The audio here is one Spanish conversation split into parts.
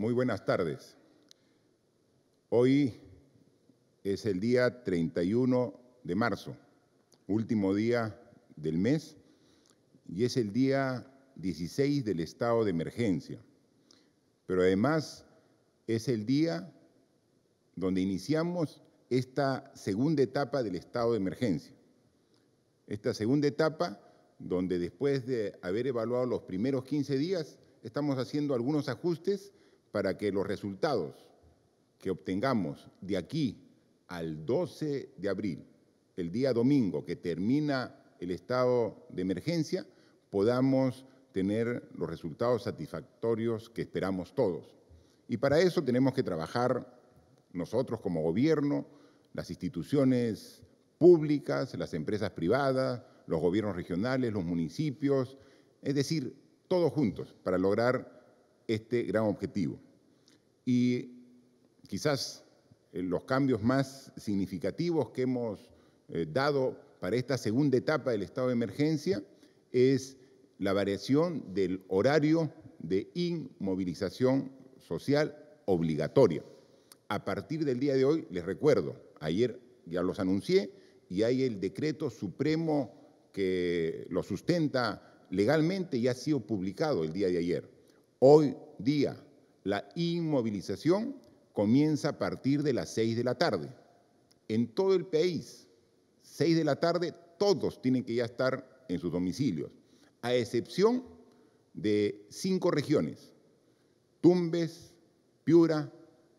Muy buenas tardes. Hoy es el día 31 de marzo, último día del mes, y es el día 16 del estado de emergencia. Pero además es el día donde iniciamos esta segunda etapa del estado de emergencia. Esta segunda etapa donde después de haber evaluado los primeros 15 días, estamos haciendo algunos ajustes para que los resultados que obtengamos de aquí al 12 de abril, el día domingo que termina el estado de emergencia, podamos tener los resultados satisfactorios que esperamos todos. Y para eso tenemos que trabajar nosotros como gobierno, las instituciones públicas, las empresas privadas, los gobiernos regionales, los municipios, es decir, todos juntos para lograr este gran objetivo. Y quizás eh, los cambios más significativos que hemos eh, dado para esta segunda etapa del estado de emergencia es la variación del horario de inmovilización social obligatoria. A partir del día de hoy, les recuerdo, ayer ya los anuncié, y hay el decreto supremo que lo sustenta legalmente y ha sido publicado el día de ayer. Hoy día, la inmovilización comienza a partir de las 6 de la tarde. En todo el país, 6 de la tarde, todos tienen que ya estar en sus domicilios, a excepción de cinco regiones, Tumbes, Piura,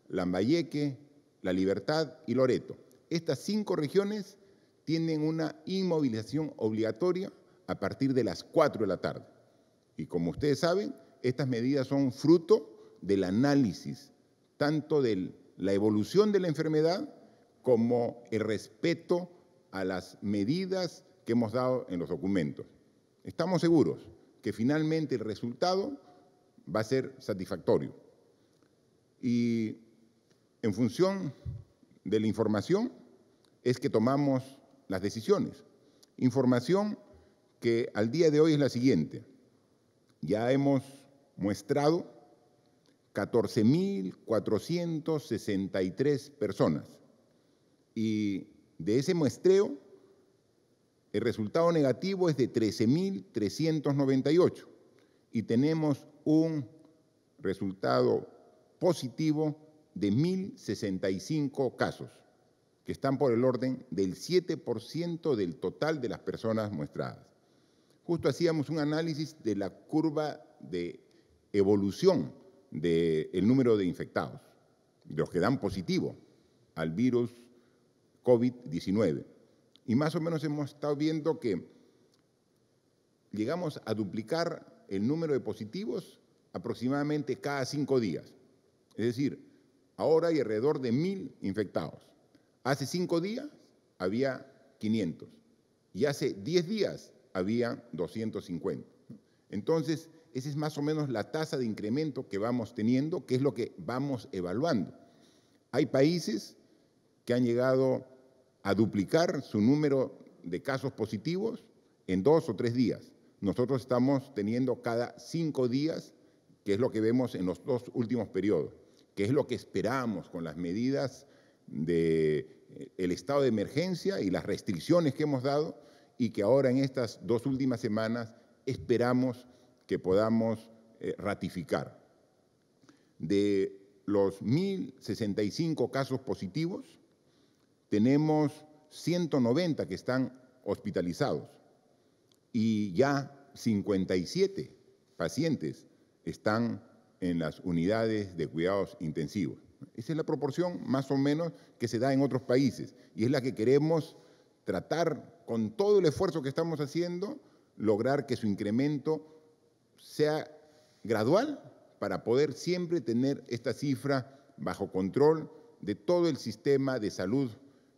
Lambayeque, La Libertad y Loreto. Estas cinco regiones tienen una inmovilización obligatoria a partir de las 4 de la tarde. Y como ustedes saben, estas medidas son fruto del análisis, tanto de la evolución de la enfermedad como el respeto a las medidas que hemos dado en los documentos. Estamos seguros que finalmente el resultado va a ser satisfactorio. Y en función de la información es que tomamos las decisiones. Información que al día de hoy es la siguiente. Ya hemos mostrado 14.463 personas. Y de ese muestreo, el resultado negativo es de 13.398. Y tenemos un resultado positivo de 1.065 casos, que están por el orden del 7% del total de las personas muestradas. Justo hacíamos un análisis de la curva de evolución del número de infectados, los que dan positivo al virus COVID-19. Y más o menos hemos estado viendo que llegamos a duplicar el número de positivos aproximadamente cada cinco días. Es decir, ahora hay alrededor de mil infectados. Hace cinco días había 500 y hace diez días había 250. Entonces, esa es más o menos la tasa de incremento que vamos teniendo, que es lo que vamos evaluando. Hay países que han llegado a duplicar su número de casos positivos en dos o tres días. Nosotros estamos teniendo cada cinco días, que es lo que vemos en los dos últimos periodos, que es lo que esperamos con las medidas del eh, estado de emergencia y las restricciones que hemos dado y que ahora en estas dos últimas semanas esperamos que podamos eh, ratificar. De los 1.065 casos positivos, tenemos 190 que están hospitalizados y ya 57 pacientes están en las unidades de cuidados intensivos. Esa es la proporción más o menos que se da en otros países y es la que queremos tratar con todo el esfuerzo que estamos haciendo, lograr que su incremento sea gradual para poder siempre tener esta cifra bajo control de todo el sistema de salud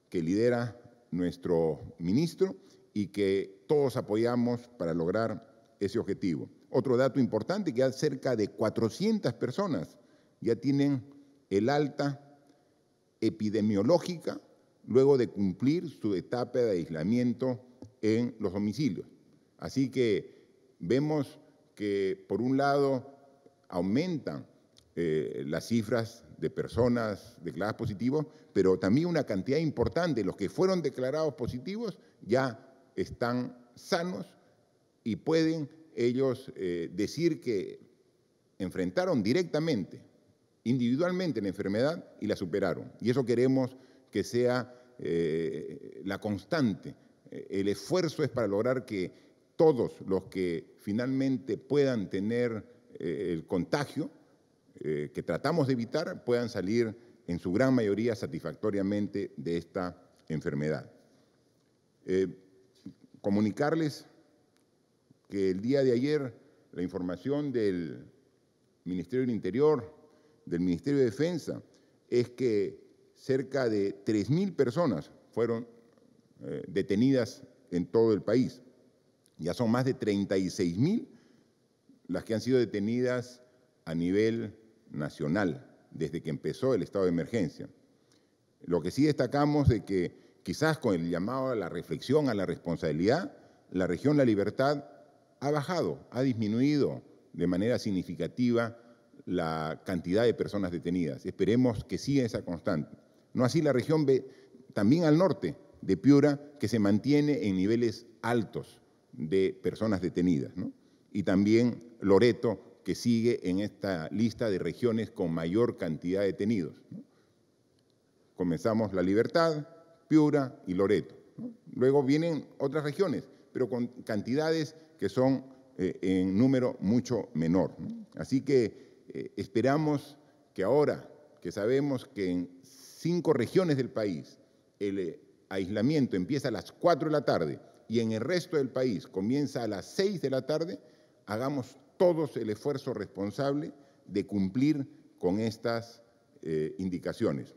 que lidera nuestro ministro y que todos apoyamos para lograr ese objetivo. Otro dato importante, que cerca de 400 personas ya tienen el alta epidemiológica luego de cumplir su etapa de aislamiento en los domicilios. Así que vemos que por un lado aumentan eh, las cifras de personas declaradas positivas, pero también una cantidad importante, de los que fueron declarados positivos ya están sanos y pueden ellos eh, decir que enfrentaron directamente, individualmente la enfermedad y la superaron. Y eso queremos que sea eh, la constante. El esfuerzo es para lograr que todos los que finalmente puedan tener eh, el contagio eh, que tratamos de evitar puedan salir en su gran mayoría satisfactoriamente de esta enfermedad. Eh, comunicarles que el día de ayer la información del Ministerio del Interior, del Ministerio de Defensa, es que cerca de 3.000 personas fueron detenidas en todo el país. Ya son más de 36.000 mil las que han sido detenidas a nivel nacional desde que empezó el estado de emergencia. Lo que sí destacamos es que quizás con el llamado a la reflexión, a la responsabilidad, la región La Libertad ha bajado, ha disminuido de manera significativa la cantidad de personas detenidas. Esperemos que siga esa constante. No así la región B, también al norte de Piura, que se mantiene en niveles altos de personas detenidas. Y también Loreto, que sigue en esta lista de regiones con mayor cantidad de detenidos. Comenzamos La Libertad, Piura y Loreto. Luego vienen otras regiones, pero con cantidades que son eh, en número mucho menor. Así que eh, esperamos que ahora que sabemos que en cinco regiones del país el eh, aislamiento empieza a las 4 de la tarde y en el resto del país comienza a las 6 de la tarde, hagamos todos el esfuerzo responsable de cumplir con estas eh, indicaciones.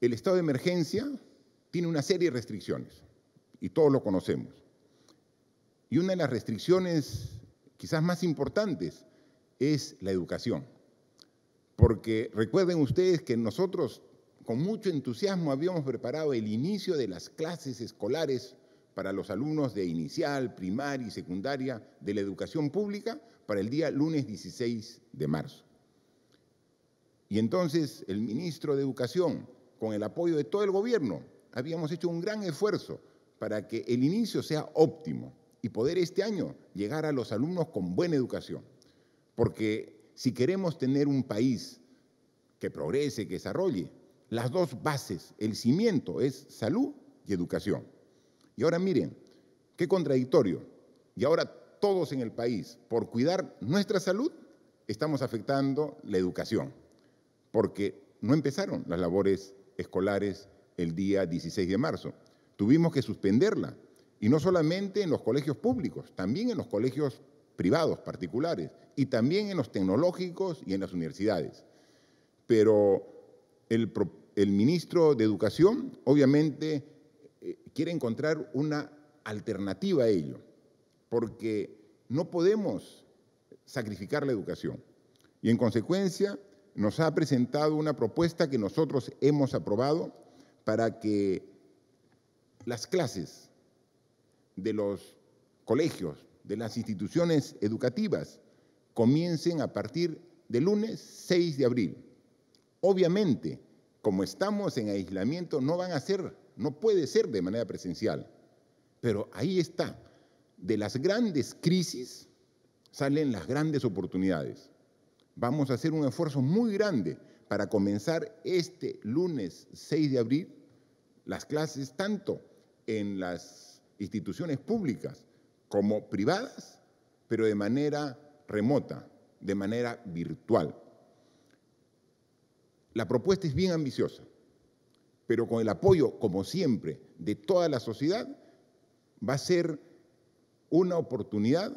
El estado de emergencia tiene una serie de restricciones y todos lo conocemos. Y una de las restricciones quizás más importantes es la educación. Porque recuerden ustedes que nosotros con mucho entusiasmo habíamos preparado el inicio de las clases escolares para los alumnos de inicial, primaria y secundaria de la educación pública para el día lunes 16 de marzo. Y entonces el ministro de Educación, con el apoyo de todo el gobierno, habíamos hecho un gran esfuerzo para que el inicio sea óptimo y poder este año llegar a los alumnos con buena educación. Porque si queremos tener un país que progrese, que desarrolle, las dos bases, el cimiento es salud y educación. Y ahora miren, qué contradictorio. Y ahora todos en el país, por cuidar nuestra salud, estamos afectando la educación, porque no empezaron las labores escolares el día 16 de marzo. Tuvimos que suspenderla, y no solamente en los colegios públicos, también en los colegios privados particulares, y también en los tecnológicos y en las universidades. Pero el el ministro de Educación obviamente eh, quiere encontrar una alternativa a ello, porque no podemos sacrificar la educación. Y en consecuencia nos ha presentado una propuesta que nosotros hemos aprobado para que las clases de los colegios, de las instituciones educativas, comiencen a partir del lunes 6 de abril. Obviamente, como estamos en aislamiento, no van a ser, no puede ser de manera presencial. Pero ahí está. De las grandes crisis salen las grandes oportunidades. Vamos a hacer un esfuerzo muy grande para comenzar este lunes 6 de abril las clases tanto en las instituciones públicas como privadas, pero de manera remota, de manera virtual. La propuesta es bien ambiciosa, pero con el apoyo, como siempre, de toda la sociedad, va a ser una oportunidad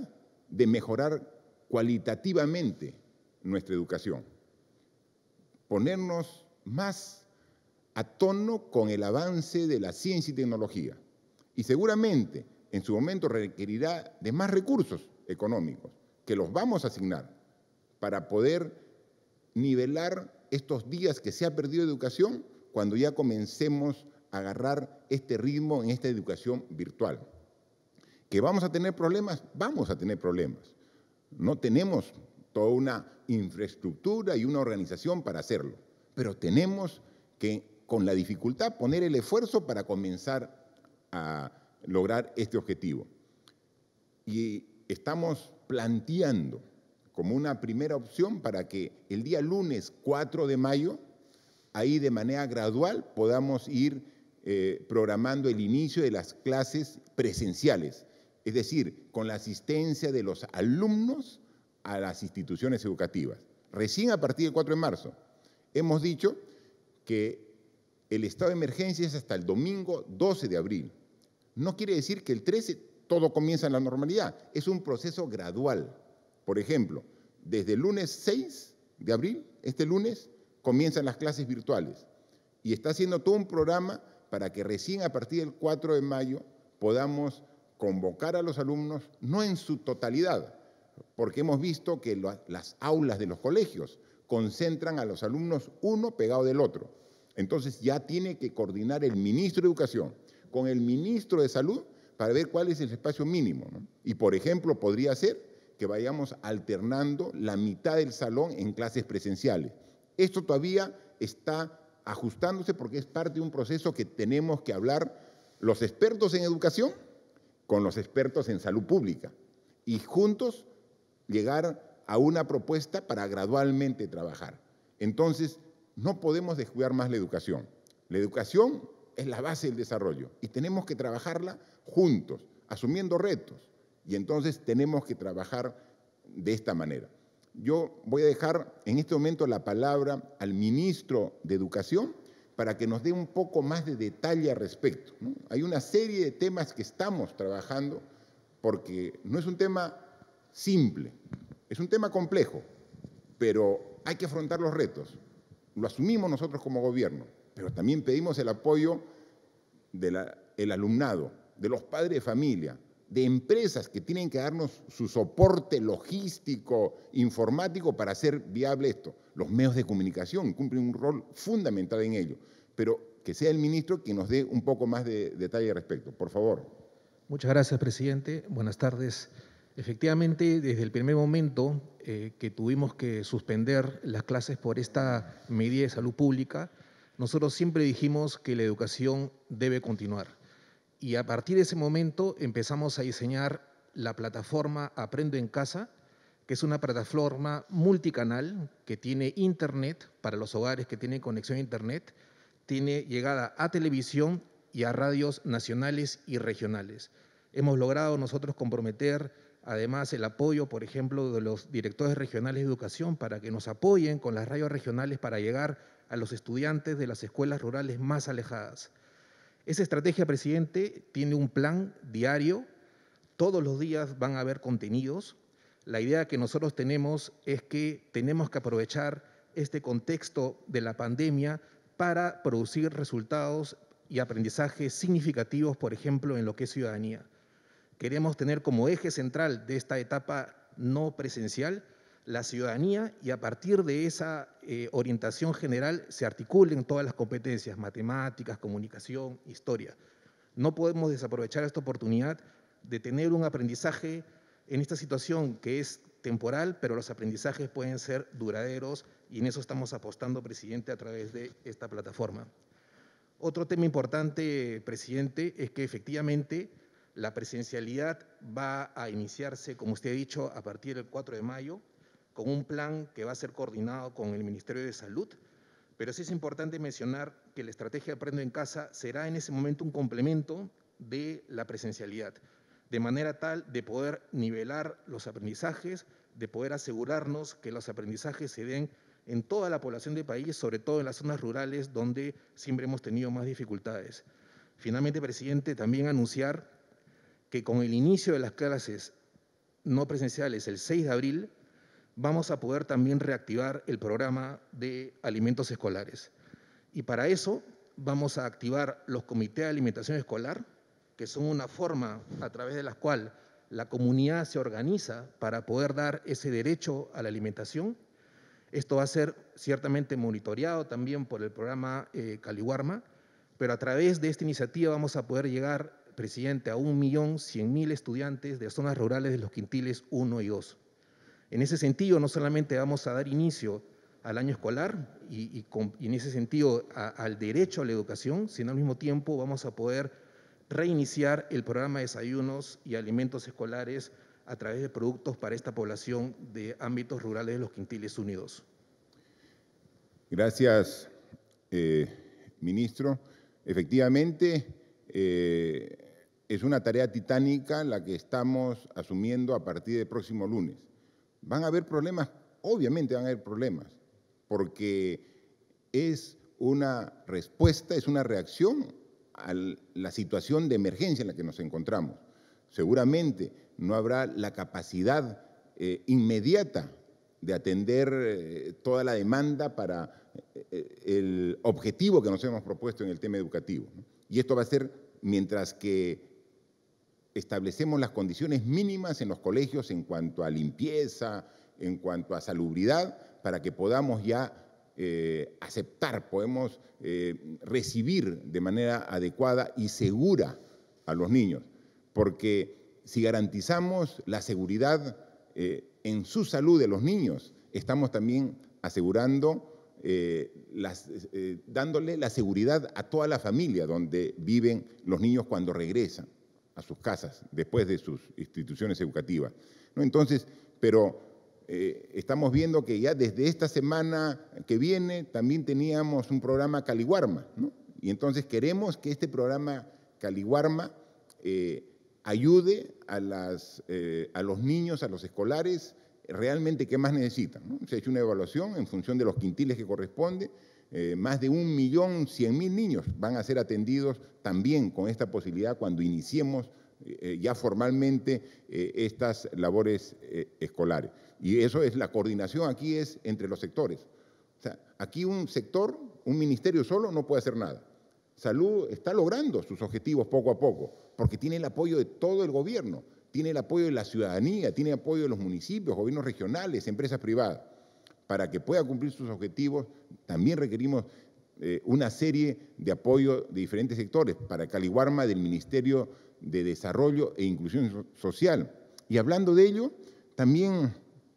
de mejorar cualitativamente nuestra educación, ponernos más a tono con el avance de la ciencia y tecnología. Y seguramente en su momento requerirá de más recursos económicos, que los vamos a asignar para poder nivelar estos días que se ha perdido educación cuando ya comencemos a agarrar este ritmo en esta educación virtual. ¿Que vamos a tener problemas? Vamos a tener problemas. No tenemos toda una infraestructura y una organización para hacerlo, pero tenemos que, con la dificultad, poner el esfuerzo para comenzar a lograr este objetivo. Y estamos planteando como una primera opción para que el día lunes 4 de mayo, ahí de manera gradual podamos ir eh, programando el inicio de las clases presenciales, es decir, con la asistencia de los alumnos a las instituciones educativas. Recién a partir del 4 de marzo hemos dicho que el estado de emergencia es hasta el domingo 12 de abril. No quiere decir que el 13 todo comienza en la normalidad, es un proceso gradual. Por ejemplo, desde el lunes 6 de abril, este lunes, comienzan las clases virtuales y está haciendo todo un programa para que recién a partir del 4 de mayo podamos convocar a los alumnos, no en su totalidad, porque hemos visto que las aulas de los colegios concentran a los alumnos uno pegado del otro. Entonces ya tiene que coordinar el ministro de Educación con el ministro de Salud para ver cuál es el espacio mínimo. Y por ejemplo, podría ser que vayamos alternando la mitad del salón en clases presenciales. Esto todavía está ajustándose porque es parte de un proceso que tenemos que hablar los expertos en educación con los expertos en salud pública y juntos llegar a una propuesta para gradualmente trabajar. Entonces, no podemos descuidar más la educación. La educación es la base del desarrollo y tenemos que trabajarla juntos, asumiendo retos, y entonces tenemos que trabajar de esta manera. Yo voy a dejar en este momento la palabra al ministro de Educación para que nos dé un poco más de detalle al respecto. Hay una serie de temas que estamos trabajando porque no es un tema simple, es un tema complejo, pero hay que afrontar los retos. Lo asumimos nosotros como gobierno, pero también pedimos el apoyo del alumnado, de los padres de familia, de empresas que tienen que darnos su soporte logístico, informático, para hacer viable esto. Los medios de comunicación cumplen un rol fundamental en ello, pero que sea el ministro quien nos dé un poco más de detalle al respecto. Por favor. Muchas gracias, presidente. Buenas tardes. Efectivamente, desde el primer momento eh, que tuvimos que suspender las clases por esta medida de salud pública, nosotros siempre dijimos que la educación debe continuar y a partir de ese momento empezamos a diseñar la plataforma Aprendo en Casa, que es una plataforma multicanal que tiene internet para los hogares que tienen conexión a internet, tiene llegada a televisión y a radios nacionales y regionales. Hemos logrado nosotros comprometer además el apoyo, por ejemplo, de los directores regionales de educación para que nos apoyen con las radios regionales para llegar a los estudiantes de las escuelas rurales más alejadas. Esa estrategia, presidente, tiene un plan diario. Todos los días van a haber contenidos. La idea que nosotros tenemos es que tenemos que aprovechar este contexto de la pandemia para producir resultados y aprendizajes significativos, por ejemplo, en lo que es ciudadanía. Queremos tener como eje central de esta etapa no presencial la ciudadanía y a partir de esa eh, orientación general se articulen todas las competencias, matemáticas, comunicación, historia. No podemos desaprovechar esta oportunidad de tener un aprendizaje en esta situación que es temporal, pero los aprendizajes pueden ser duraderos y en eso estamos apostando, presidente, a través de esta plataforma. Otro tema importante, presidente, es que efectivamente la presencialidad va a iniciarse, como usted ha dicho, a partir del 4 de mayo con un plan que va a ser coordinado con el Ministerio de Salud, pero sí es importante mencionar que la estrategia Aprendo en Casa será en ese momento un complemento de la presencialidad, de manera tal de poder nivelar los aprendizajes, de poder asegurarnos que los aprendizajes se den en toda la población del país, sobre todo en las zonas rurales donde siempre hemos tenido más dificultades. Finalmente, presidente, también anunciar que con el inicio de las clases no presenciales el 6 de abril, vamos a poder también reactivar el programa de alimentos escolares. Y para eso vamos a activar los comités de alimentación escolar, que son una forma a través de la cual la comunidad se organiza para poder dar ese derecho a la alimentación. Esto va a ser ciertamente monitoreado también por el programa eh, Caliwarma, pero a través de esta iniciativa vamos a poder llegar, presidente, a 1.100.000 estudiantes de zonas rurales de los quintiles 1 y 2. En ese sentido, no solamente vamos a dar inicio al año escolar y, en ese sentido al derecho a la educación, sino al mismo tiempo vamos a poder reiniciar el programa de desayunos y alimentos escolares a través de productos para esta población de ámbitos rurales de los quintiles unidos. Gracias, eh, ministro. Efectivamente, eh, es una tarea titánica la que estamos asumiendo a partir del próximo lunes. Van a haber problemas, obviamente van a haber problemas, porque es una respuesta, es una reacción a la situación de emergencia en la que nos encontramos. Seguramente no habrá la capacidad eh, inmediata de atender eh, toda la demanda para eh, el objetivo que nos hemos propuesto en el tema educativo. Y esto va a ser mientras que establecemos las condiciones mínimas en los colegios en cuanto a limpieza, en cuanto a salubridad, para que podamos ya eh, aceptar, podemos eh, recibir de manera adecuada y segura a los niños. Porque si garantizamos la seguridad eh, en su salud de los niños, estamos también asegurando, las, dándole la seguridad a toda la familia donde viven los niños cuando regresan a sus casas, después de sus instituciones educativas. ¿no? Entonces, pero eh, estamos viendo que ya desde esta semana que viene también teníamos un programa Caliguarma, y entonces queremos que este programa Caliguarma eh, ayude a, las, eh, a los niños, a los escolares, realmente qué más necesitan. Se ha hecho una evaluación en función de los quintiles que corresponde, eh, más de un millón cien mil niños van a ser atendidos también con esta posibilidad cuando iniciemos eh, eh, ya formalmente estas labores escolares. Y eso es la coordinación aquí es entre los sectores. aquí un sector, un ministerio solo no puede hacer nada. Salud está logrando sus objetivos poco a poco, porque tiene el apoyo de todo el gobierno, tiene el apoyo de la ciudadanía, tiene apoyo de los municipios, gobiernos regionales, empresas privadas para que pueda cumplir sus objetivos, también requerimos eh, una serie de apoyo de diferentes sectores, para Caliwarma del Ministerio de Desarrollo e Inclusión Social. Y hablando de ello, también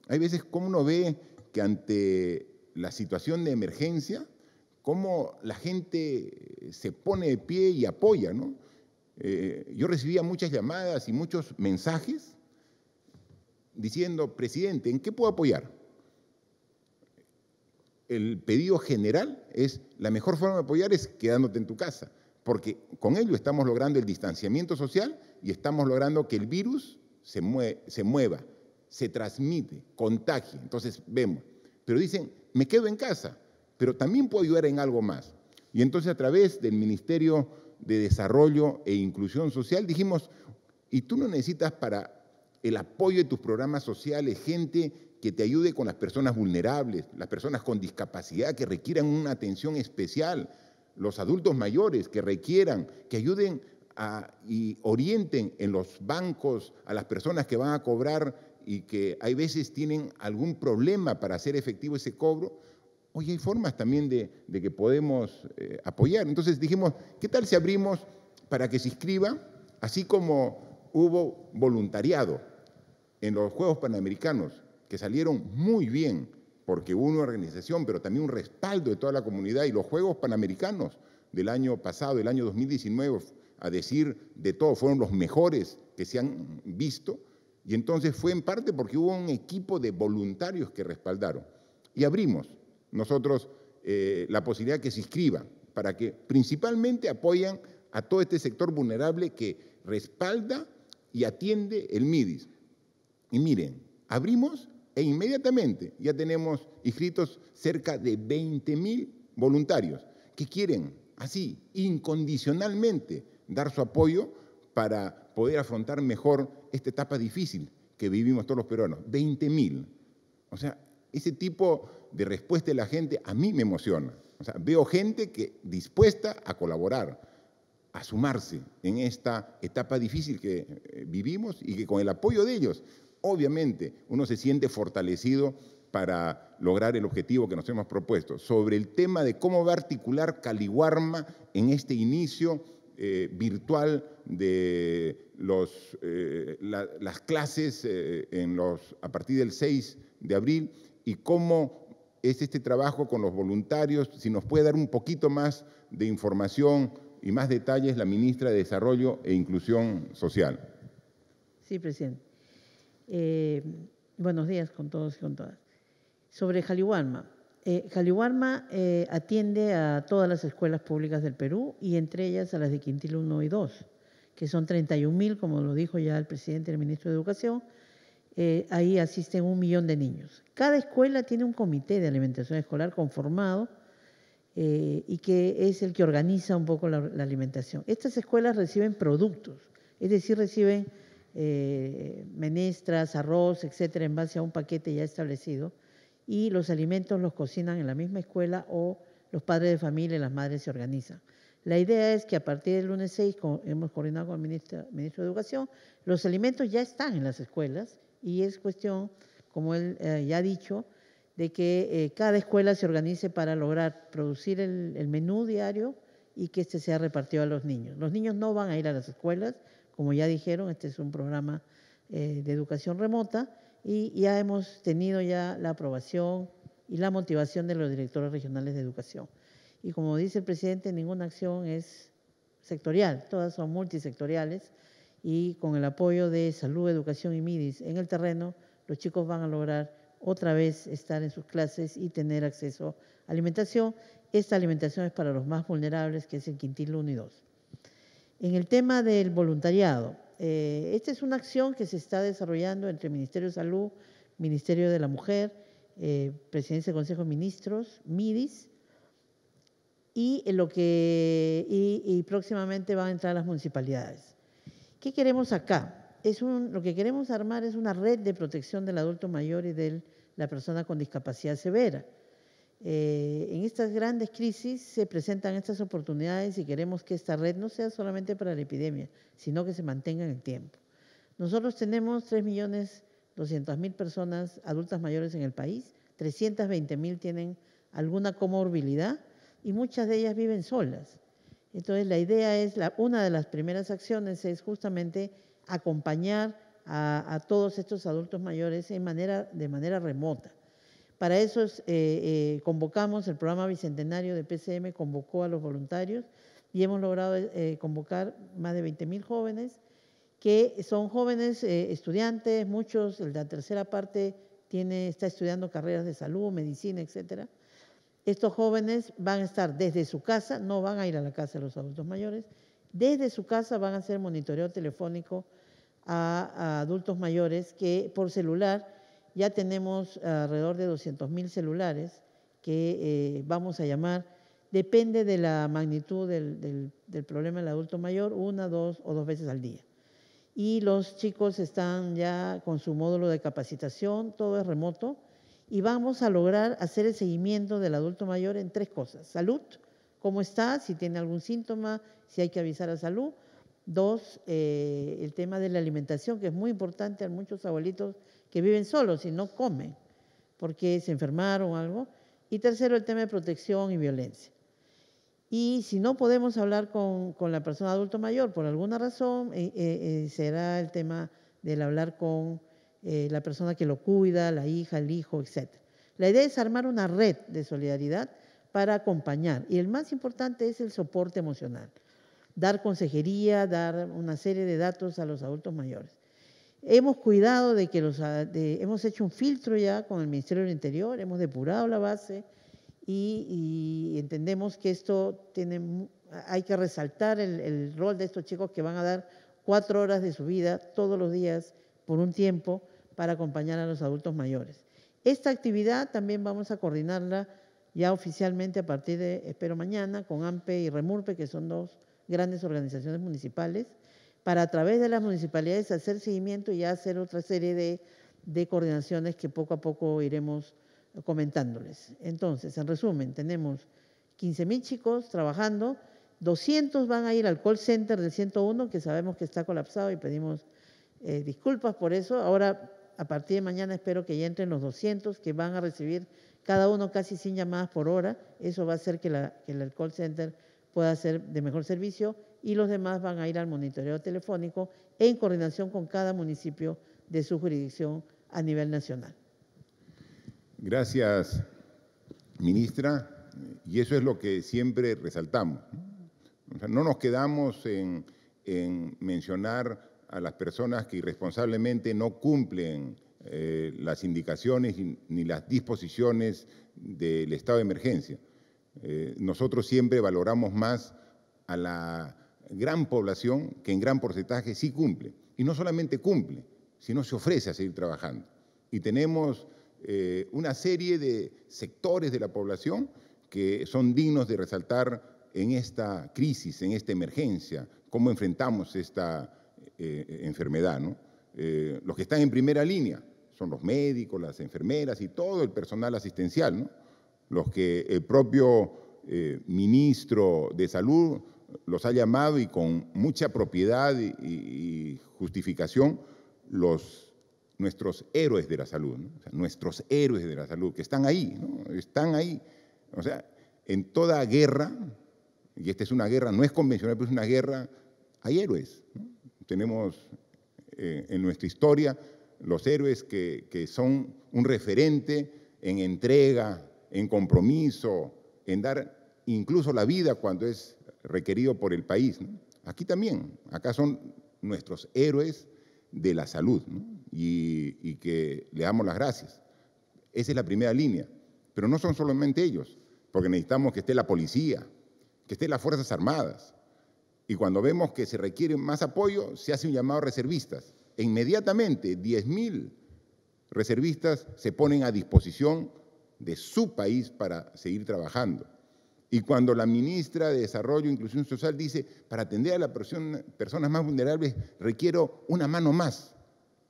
hay veces como uno ve que ante la situación de emergencia, cómo la gente se pone de pie y apoya, eh, yo recibía muchas llamadas y muchos mensajes diciendo, presidente, ¿en qué puedo apoyar? el pedido general es la mejor forma de apoyar es quedándote en tu casa, porque con ello estamos logrando el distanciamiento social y estamos logrando que el virus se, mueva, se transmite, contagie. Entonces vemos. Pero dicen, me quedo en casa, pero también puedo ayudar en algo más. Y entonces a través del Ministerio de Desarrollo e Inclusión Social dijimos, y tú no necesitas para el apoyo de tus programas sociales gente que te ayude con las personas vulnerables, las personas con discapacidad que requieran una atención especial, los adultos mayores que requieran, que ayuden y orienten en los bancos a las personas que van a cobrar y que hay veces tienen algún problema para hacer efectivo ese cobro. Oye, hay formas también de, que podemos eh, apoyar. Entonces dijimos, ¿qué tal si abrimos para que se inscriba, así como hubo voluntariado en los Juegos Panamericanos? que salieron muy bien, porque hubo una organización, pero también un respaldo de toda la comunidad y los Juegos Panamericanos del año pasado, del año 2019, a decir de todo, fueron los mejores que se han visto. Y entonces fue en parte porque hubo un equipo de voluntarios que respaldaron. Y abrimos nosotros eh, la posibilidad que se inscriban para que principalmente apoyan a todo este sector vulnerable que respalda y atiende el MIDIS. Y miren, abrimos e inmediatamente ya tenemos inscritos cerca de 20.000 voluntarios que quieren así, incondicionalmente, dar su apoyo para poder afrontar mejor esta etapa difícil que vivimos todos los peruanos. 20.000 O sea, ese tipo de respuesta de la gente a mí me emociona. O sea, veo gente que dispuesta a colaborar, a sumarse en esta etapa difícil que eh, vivimos y que con el apoyo de ellos obviamente uno se siente fortalecido para lograr el objetivo que nos hemos propuesto. Sobre el tema de cómo va a articular Caliwarma en este inicio eh, virtual de eh, las clases eh, a partir del 6 de abril y cómo es este trabajo con los voluntarios. Si nos puede dar un poquito más de información y más detalles la ministra de Desarrollo e Inclusión Social. Sí, presidente. Eh, buenos días con todos y con todas. Sobre Jaliwarma. Eh, Jaliwarma eh, atiende a todas las escuelas públicas del Perú y entre ellas a las de Quintil 1 y 2, que son mil, como lo dijo ya el presidente, el ministro de Educación. ahí asisten un millón de niños. Cada escuela tiene un comité de alimentación escolar conformado y que es el que organiza un poco la alimentación. Estas escuelas reciben productos, es decir, reciben eh, menestras, arroz, etcétera, en base a un paquete ya establecido. Y los alimentos los cocinan en la misma escuela o los padres de familia y las madres se organizan. La idea es que a partir del lunes 6, hemos coordinado con el ministro, de Educación, los alimentos ya están en las escuelas y es cuestión, como él eh, ya ha dicho, de que eh, cada escuela se organice para lograr producir el menú diario y que este sea repartido a los niños. Los niños no van a ir a las escuelas, como ya dijeron, este es un programa eh, de educación remota y ya hemos tenido ya la aprobación y la motivación de los directores regionales de educación. Y como dice el presidente, ninguna acción es sectorial, todas son multisectoriales y con el apoyo de Salud, Educación y MIDIS en el terreno, los chicos van a lograr otra vez estar en sus clases y tener acceso a alimentación. Esta alimentación es para los más vulnerables, que es el quintil 1 y 2. En el tema del voluntariado, eh, esta es una acción que se está desarrollando entre Ministerio de Salud, Ministerio de la Mujer, eh, Presidencia del Consejo de Ministros, MIDIS, y, lo que, y próximamente van a entrar las municipalidades. ¿Qué queremos acá? Es un, lo que queremos armar es una red de protección del adulto mayor y de la persona con discapacidad severa. Eh, en estas grandes crisis se presentan estas oportunidades y queremos que esta red no sea solamente para la epidemia, sino que se mantenga en el tiempo. Nosotros tenemos 3.200.000 personas adultas mayores en el país, 320.000 tienen alguna comorbilidad y muchas de ellas viven solas. Entonces la idea es, una de las primeras acciones es justamente acompañar a, todos estos adultos mayores manera, de manera remota para eso eh, eh, convocamos, el programa Bicentenario de PCM convocó a los voluntarios y hemos logrado eh, convocar más de 20.000 jóvenes, que son jóvenes estudiantes, muchos, la tercera parte tiene, está estudiando carreras de salud, medicina, etcétera. Estos jóvenes van a estar desde su casa, no van a ir a la casa de los adultos mayores, desde su casa van a hacer monitoreo telefónico a, a adultos mayores que por celular ya tenemos alrededor de 200.000 celulares que eh, vamos a llamar, depende de la magnitud del, del, problema del adulto mayor, una, dos o dos veces al día. Y los chicos están ya con su módulo de capacitación, todo es remoto, y vamos a lograr hacer el seguimiento del adulto mayor en tres cosas. Salud, cómo está, si tiene algún síntoma, si hay que avisar a salud. Dos, eh, el tema de la alimentación, que es muy importante, a muchos abuelitos que viven solos y no comen porque se enfermaron o algo. Y tercero, el tema de protección y violencia. Y si no podemos hablar con, la persona adulto mayor por alguna razón, eh, eh, eh, será el tema del hablar con la persona que lo cuida, la hija, el hijo, etc. La idea es armar una red de solidaridad para acompañar. Y el más importante es el soporte emocional. Dar consejería, dar una serie de datos a los adultos mayores. Hemos cuidado de que los, ah, hemos hecho un filtro ya con el Ministerio del Interior, hemos depurado la base y, entendemos que esto tiene, hay que resaltar el, el, rol de estos chicos que van a dar cuatro horas de su vida todos los días por un tiempo para acompañar a los adultos mayores. Esta actividad también vamos a coordinarla ya oficialmente a partir de, espero mañana, con AMPE y REMURPE, que son dos grandes organizaciones municipales para a través de las municipalidades hacer seguimiento y hacer otra serie de, coordinaciones que poco a poco iremos comentándoles. Entonces, en resumen, tenemos 15.000 chicos trabajando, 200 van a ir al call center del 101, que sabemos que está colapsado y pedimos eh, disculpas por eso. Ahora, a partir de mañana, espero que ya entren los 200 que van a recibir cada uno casi sin llamadas por hora. Eso va a hacer que, que el call center pueda ser de mejor servicio y los demás van a ir al monitoreo telefónico en coordinación con cada municipio de su jurisdicción a nivel nacional. Gracias, ministra. Y eso es lo que siempre resaltamos. no nos quedamos en, mencionar a las personas que irresponsablemente no cumplen eh, las indicaciones ni las disposiciones del estado de emergencia. Eh, nosotros siempre valoramos más a la gran población que en gran porcentaje sí cumple. Y no solamente cumple, sino se ofrece a seguir trabajando. Y tenemos eh, una serie de sectores de la población que son dignos de resaltar en esta crisis, en esta emergencia, cómo enfrentamos esta eh, eh, enfermedad. ¿no? los que están en primera línea son los médicos, las enfermeras y todo el personal asistencial, los que el propio ministro de Salud los ha llamado y con mucha propiedad y, justificación los, nuestros héroes de la salud, nuestros héroes de la salud, que están ahí, están ahí. O sea, en toda guerra, y esta es una guerra, no es convencional, pero es una guerra, hay héroes. Tenemos eh, en nuestra historia los héroes que, que son un referente en entrega, en compromiso, en dar incluso la vida cuando es requerido por el país. Aquí también, acá son nuestros héroes de la salud y, que le damos las gracias. Esa es la primera línea, pero no son solamente ellos, porque necesitamos que esté la policía, que estén las Fuerzas Armadas. Y cuando vemos que se requiere más apoyo, se hace un llamado a reservistas. E inmediatamente 10.000 reservistas se ponen a disposición de su país para seguir trabajando. Y cuando la ministra de Desarrollo e Inclusión Social dice, para atender a las personas más vulnerables requiero una mano más,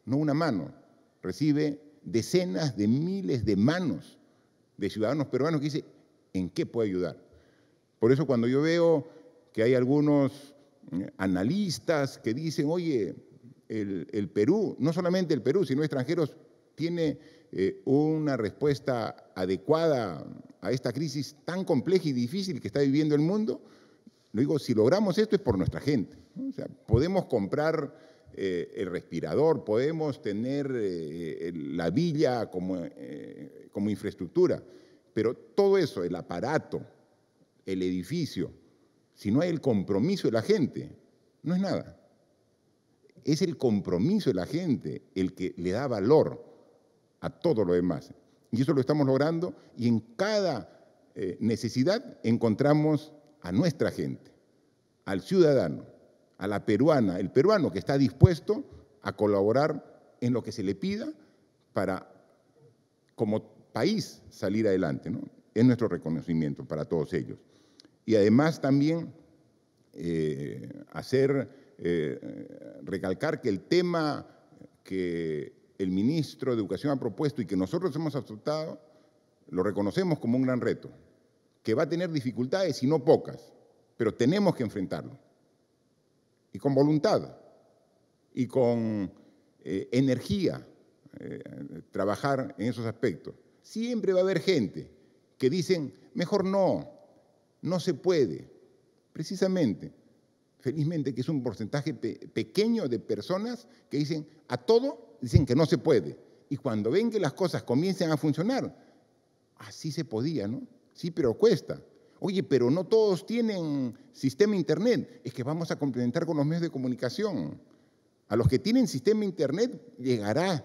no una mano, recibe decenas de miles de manos de ciudadanos peruanos que dice, ¿en qué puedo ayudar? Por eso cuando yo veo que hay algunos eh, analistas que dicen, oye, el, el Perú, no solamente el Perú, sino extranjeros, tiene eh, una respuesta adecuada a esta crisis tan compleja y difícil que está viviendo el mundo, lo digo, si logramos esto es por nuestra gente. O sea, podemos comprar eh, el respirador, podemos tener eh, la villa como, como infraestructura, pero todo eso, el aparato, el edificio, si no hay el compromiso de la gente, no es nada. Es el compromiso de la gente el que le da valor a todo lo demás. Y eso lo estamos logrando y en cada eh, necesidad encontramos a nuestra gente, al ciudadano, a la peruana, el peruano que está dispuesto a colaborar en lo que se le pida para, como país, salir adelante. Es nuestro reconocimiento para todos ellos. Y además también eh, hacer, eh, recalcar que el tema que el ministro de Educación ha propuesto y que nosotros hemos aceptado, lo reconocemos como un gran reto, que va a tener dificultades y no pocas, pero tenemos que enfrentarlo. Y con voluntad y con eh, energía eh, trabajar en esos aspectos. Siempre va a haber gente que dicen, mejor no, no se puede. Precisamente, felizmente que es un porcentaje pequeño de personas que dicen, a todo dicen que no se puede. Y cuando ven que las cosas comienzan a funcionar, así se podía, ¿no? Sí, pero cuesta. Oye, pero no todos tienen sistema Internet. Es que vamos a complementar con los medios de comunicación. A los que tienen sistema Internet llegará.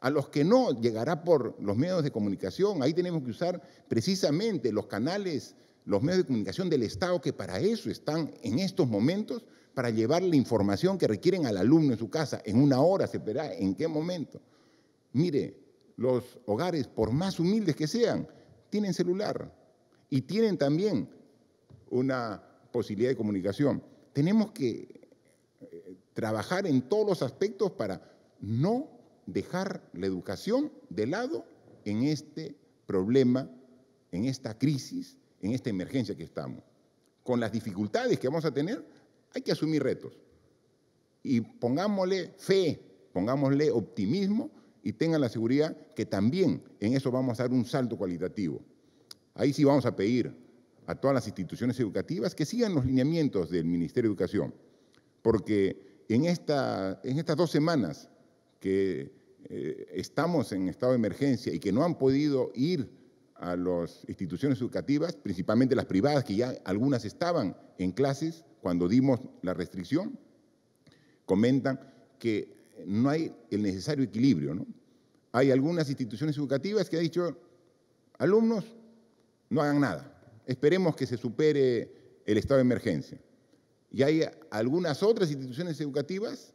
A los que no, llegará por los medios de comunicación. Ahí tenemos que usar precisamente los canales, los medios de comunicación del Estado que para eso están en estos momentos para llevar la información que requieren al alumno en su casa. En una hora se verá en qué momento. Mire, los hogares, por más humildes que sean, tienen celular y tienen también una posibilidad de comunicación. Tenemos que eh, trabajar en todos los aspectos para no dejar la educación de lado en este problema, en esta crisis, en esta emergencia que estamos, con las dificultades que vamos a tener, hay que asumir retos. Y pongámosle fe, pongámosle optimismo y tengan la seguridad que también en eso vamos a dar un salto cualitativo. Ahí sí vamos a pedir a todas las instituciones educativas que sigan los lineamientos del Ministerio de Educación, porque en, estas dos semanas que eh, estamos en estado de emergencia y que no han podido ir a las instituciones educativas, principalmente las privadas, que ya algunas estaban en clases, cuando dimos la restricción, comentan que no hay el necesario equilibrio. Hay algunas instituciones educativas que han dicho, alumnos, no hagan nada, esperemos que se supere el estado de emergencia. Y hay algunas otras instituciones educativas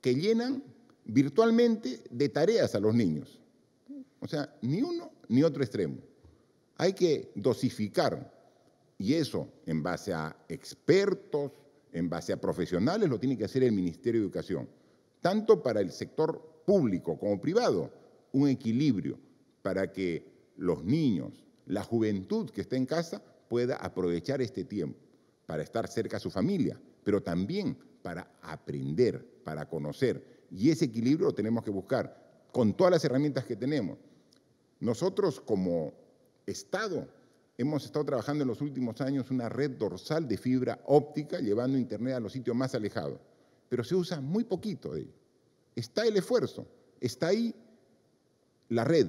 que llenan virtualmente de tareas a los niños. O sea, ni uno ni otro extremo. Hay que dosificar y eso, en base a expertos, en base a profesionales, lo tiene que hacer el Ministerio de Educación. Tanto para el sector público como privado, un equilibrio para que los niños, la juventud que está en casa, pueda aprovechar este tiempo para estar cerca a su familia, pero también para aprender, para conocer. Y ese equilibrio lo tenemos que buscar con todas las herramientas que tenemos. Nosotros como Estado Hemos estado trabajando en los últimos años una red dorsal de fibra óptica, llevando Internet a los sitios más alejados, pero se usa muy poquito de ello. Está el esfuerzo, está ahí la red,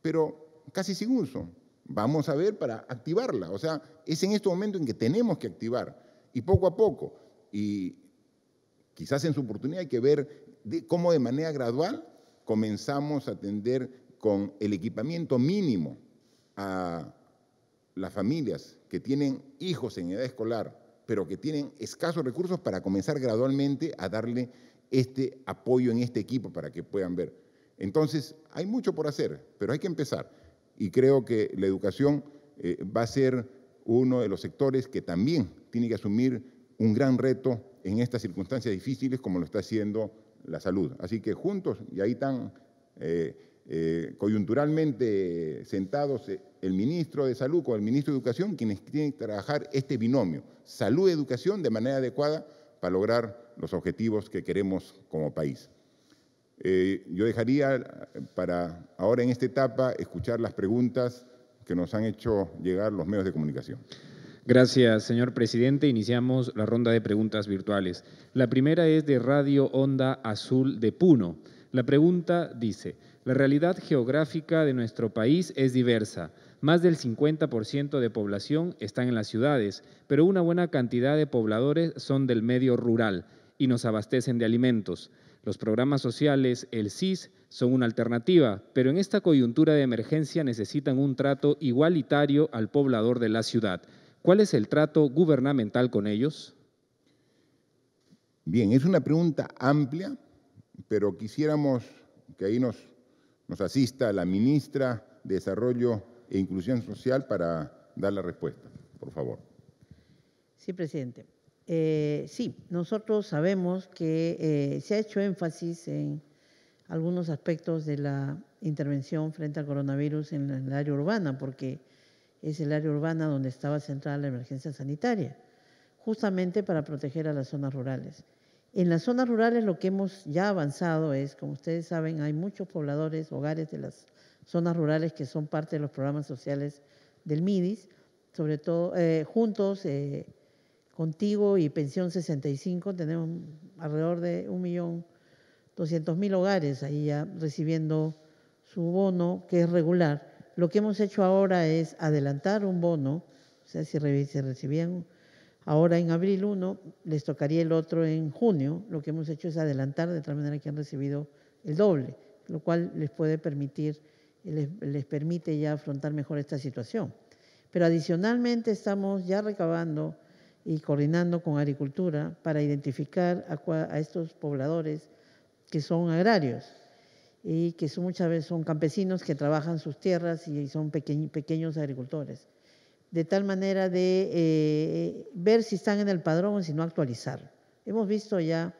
pero casi sin uso. Vamos a ver para activarla, o sea, es en este momento en que tenemos que activar, y poco a poco, y quizás en su oportunidad hay que ver cómo de manera gradual comenzamos a atender con el equipamiento mínimo a las familias que tienen hijos en edad escolar, pero que tienen escasos recursos para comenzar gradualmente a darle este apoyo en este equipo para que puedan ver. Entonces, hay mucho por hacer, pero hay que empezar. Y creo que la educación eh, va a ser uno de los sectores que también tiene que asumir un gran reto en estas circunstancias difíciles como lo está haciendo la salud. Así que juntos, y ahí están... Eh, eh, coyunturalmente sentados eh, el ministro de Salud con el ministro de Educación, quienes tienen que trabajar este binomio, salud-educación, de manera adecuada para lograr los objetivos que queremos como país. Eh, yo dejaría para ahora en esta etapa escuchar las preguntas que nos han hecho llegar los medios de comunicación. Gracias, señor presidente. Iniciamos la ronda de preguntas virtuales. La primera es de Radio Onda Azul de Puno. La pregunta dice, la realidad geográfica de nuestro país es diversa. Más del 50% de población está en las ciudades, pero una buena cantidad de pobladores son del medio rural y nos abastecen de alimentos. Los programas sociales, el CIS, son una alternativa, pero en esta coyuntura de emergencia necesitan un trato igualitario al poblador de la ciudad. ¿Cuál es el trato gubernamental con ellos? Bien, es una pregunta amplia, pero quisiéramos que ahí nos nos asista la ministra de Desarrollo e Inclusión Social para dar la respuesta, por favor. Sí, presidente. Eh, sí, nosotros sabemos que eh, se ha hecho énfasis en algunos aspectos de la intervención frente al coronavirus en el área urbana, porque es el área urbana donde estaba centrada la emergencia sanitaria, justamente para proteger a las zonas rurales. En las zonas rurales lo que hemos ya avanzado es, como ustedes saben, hay muchos pobladores, hogares de las zonas rurales que son parte de los programas sociales del MIDIS, sobre todo eh, juntos, eh, contigo y Pensión 65, tenemos alrededor de 1.200.000 hogares ahí ya recibiendo su bono, que es regular. Lo que hemos hecho ahora es adelantar un bono, o sea, si recibían Ahora en abril uno, les tocaría el otro en junio. Lo que hemos hecho es adelantar de tal manera que han recibido el doble, lo cual les puede permitir, les, permite ya afrontar mejor esta situación. Pero adicionalmente estamos ya recabando y coordinando con agricultura para identificar a, estos pobladores que son agrarios y que muchas veces son campesinos que trabajan sus tierras y son pequeños agricultores de tal manera de eh, ver si están en el padrón o si no actualizar. Hemos visto ya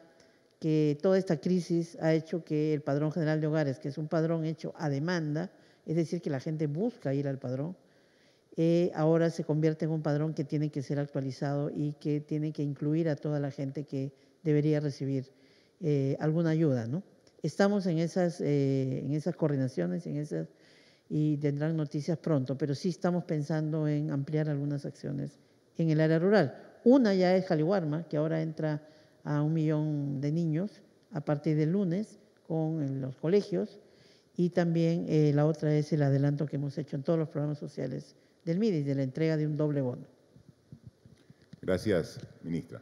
que toda esta crisis ha hecho que el padrón general de hogares, que es un padrón hecho a demanda, es decir, que la gente busca ir al padrón, eh, ahora se convierte en un padrón que tiene que ser actualizado y que tiene que incluir a toda la gente que debería recibir eh, alguna ayuda. ¿no? Estamos en esas, en esas coordinaciones, en esas y tendrán noticias pronto, pero sí estamos pensando en ampliar algunas acciones en el área rural. Una ya es Jaliwarma, que ahora entra a un millón de niños a partir del lunes con los colegios, y también eh, la otra es el adelanto que hemos hecho en todos los programas sociales del MIDIS, de la entrega de un doble bono. Gracias, ministra.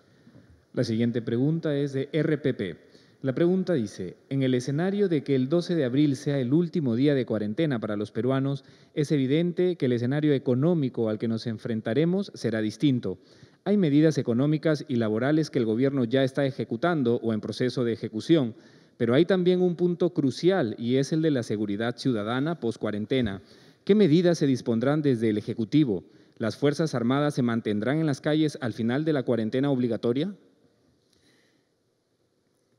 La siguiente pregunta es de RPP. La pregunta dice, en el escenario de que el 12 de abril sea el último día de cuarentena para los peruanos, es evidente que el escenario económico al que nos enfrentaremos será distinto. Hay medidas económicas y laborales que el gobierno ya está ejecutando o en proceso de ejecución, pero hay también un punto crucial y es el de la seguridad ciudadana post-cuarentena. ¿Qué medidas se dispondrán desde el Ejecutivo? ¿Las Fuerzas Armadas se mantendrán en las calles al final de la cuarentena obligatoria?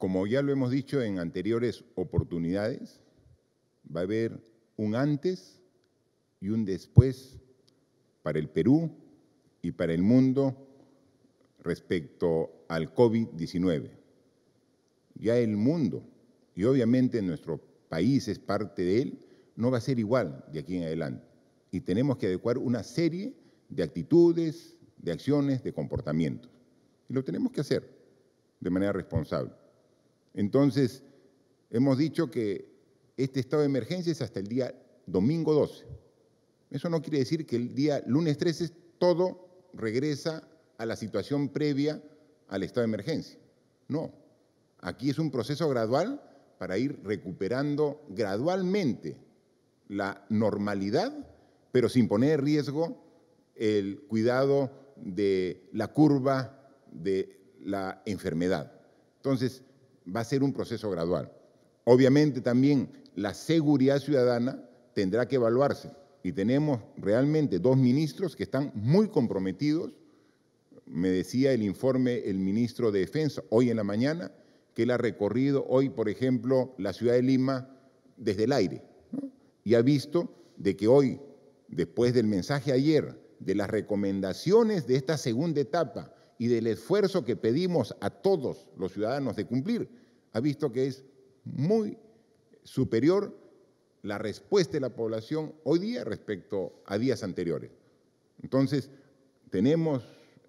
Como ya lo hemos dicho en anteriores oportunidades, va a haber un antes y un después para el Perú y para el mundo respecto al COVID-19. Ya el mundo, y obviamente nuestro país es parte de él, no va a ser igual de aquí en adelante. Y tenemos que adecuar una serie de actitudes, de acciones, de comportamientos. Y lo tenemos que hacer de manera responsable. Entonces, hemos dicho que este estado de emergencia es hasta el día domingo 12. Eso no quiere decir que el día lunes 13 todo regresa a la situación previa al estado de emergencia. No, aquí es un proceso gradual para ir recuperando gradualmente la normalidad, pero sin poner en riesgo el cuidado de la curva de la enfermedad. Entonces, va a ser un proceso gradual. Obviamente también la seguridad ciudadana tendrá que evaluarse y tenemos realmente dos ministros que están muy comprometidos. Me decía el informe el ministro de Defensa hoy en la mañana que él ha recorrido hoy, por ejemplo, la ciudad de Lima desde el aire y ha visto de que hoy, después del mensaje ayer, de las recomendaciones de esta segunda etapa y del esfuerzo que pedimos a todos los ciudadanos de cumplir, ha visto que es muy superior la respuesta de la población hoy día respecto a días anteriores. Entonces, tenemos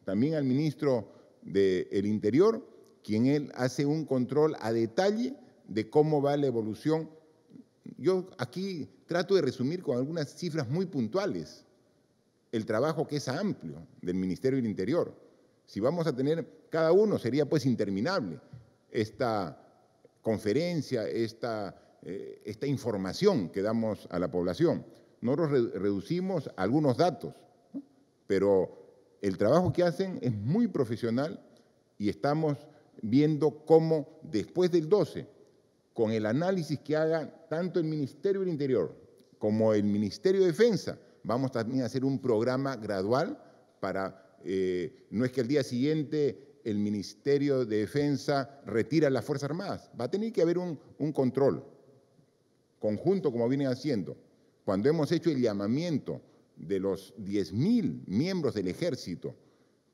también al ministro del Interior, quien él hace un control a detalle de cómo va la evolución. Yo aquí trato de resumir con algunas cifras muy puntuales el trabajo que es amplio del Ministerio del Interior. Si vamos a tener cada uno, sería pues interminable esta conferencia, esta, eh, esta información que damos a la población. Nosotros reducimos algunos datos, pero el trabajo que hacen es muy profesional y estamos viendo cómo después del 12, con el análisis que haga tanto el Ministerio del Interior como el Ministerio de Defensa, vamos también a hacer un programa gradual para eh, no es que el día siguiente el Ministerio de Defensa retira las Fuerzas Armadas. Va a tener que haber un, un control conjunto como vienen haciendo. Cuando hemos hecho el llamamiento de los 10.000 miembros del ejército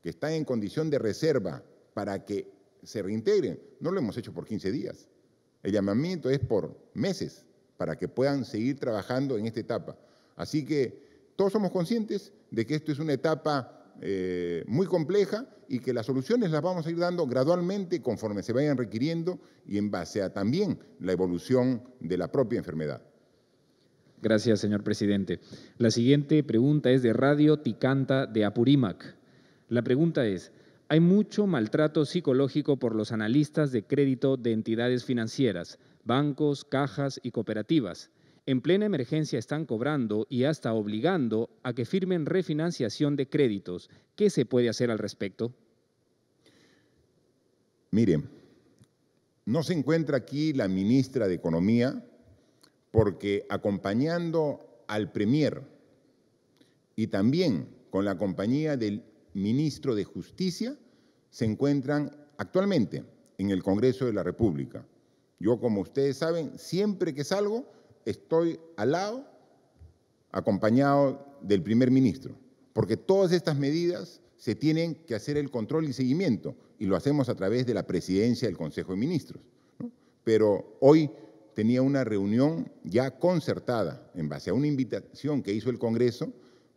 que están en condición de reserva para que se reintegren, no lo hemos hecho por 15 días. El llamamiento es por meses para que puedan seguir trabajando en esta etapa. Así que todos somos conscientes de que esto es una etapa eh, muy compleja y que las soluciones las vamos a ir dando gradualmente conforme se vayan requiriendo y en base a también la evolución de la propia enfermedad. Gracias, señor presidente. La siguiente pregunta es de Radio Ticanta de Apurímac. La pregunta es, hay mucho maltrato psicológico por los analistas de crédito de entidades financieras, bancos, cajas y cooperativas en plena emergencia están cobrando y hasta obligando a que firmen refinanciación de créditos. ¿Qué se puede hacer al respecto? Miren, no se encuentra aquí la ministra de Economía porque acompañando al Premier y también con la compañía del ministro de Justicia, se encuentran actualmente en el Congreso de la República. Yo, como ustedes saben, siempre que salgo, estoy al lado, acompañado del primer ministro, porque todas estas medidas se tienen que hacer el control y seguimiento, y lo hacemos a través de la presidencia del Consejo de Ministros. Pero hoy tenía una reunión ya concertada, en base a una invitación que hizo el Congreso,